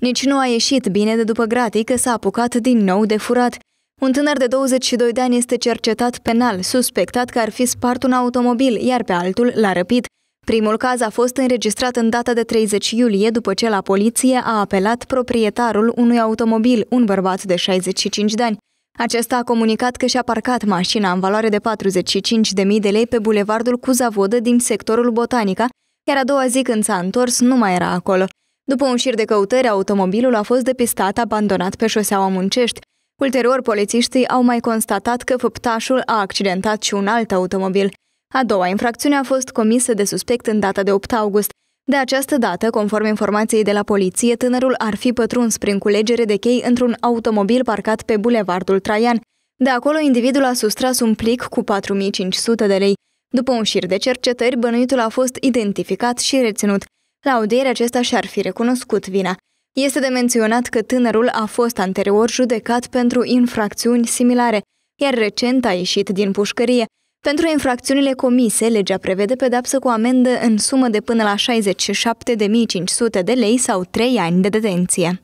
Nici nu a ieșit bine de după gratii că s-a apucat din nou de furat. Un tânăr de 22 de ani este cercetat penal, suspectat că ar fi spart un automobil, iar pe altul l-a răpit. Primul caz a fost înregistrat în data de 30 iulie, după ce la poliție a apelat proprietarul unui automobil, un bărbat de 65 de ani. Acesta a comunicat că și-a parcat mașina în valoare de 45.000 de lei pe bulevardul Cuzavodă din sectorul Botanica, iar a doua zi când s-a întors nu mai era acolo. După un șir de căutări, automobilul a fost depistat abandonat pe șoseaua Muncești. Ulterior, polițiștii au mai constatat că făptașul a accidentat și un alt automobil. A doua infracțiune a fost comisă de suspect în data de 8 august. De această dată, conform informației de la poliție, tânărul ar fi pătruns prin culegere de chei într-un automobil parcat pe bulevardul Traian. De acolo, individul a sustras un plic cu 4500 de lei. După un șir de cercetări, bănuitul a fost identificat și reținut. La audiere acesta și-ar fi recunoscut vina. Este de menționat că tânărul a fost anterior judecat pentru infracțiuni similare, iar recent a ieșit din pușcărie. Pentru infracțiunile comise, legea prevede pedapsă cu amendă în sumă de până la 67.500 de lei sau 3 ani de detenție.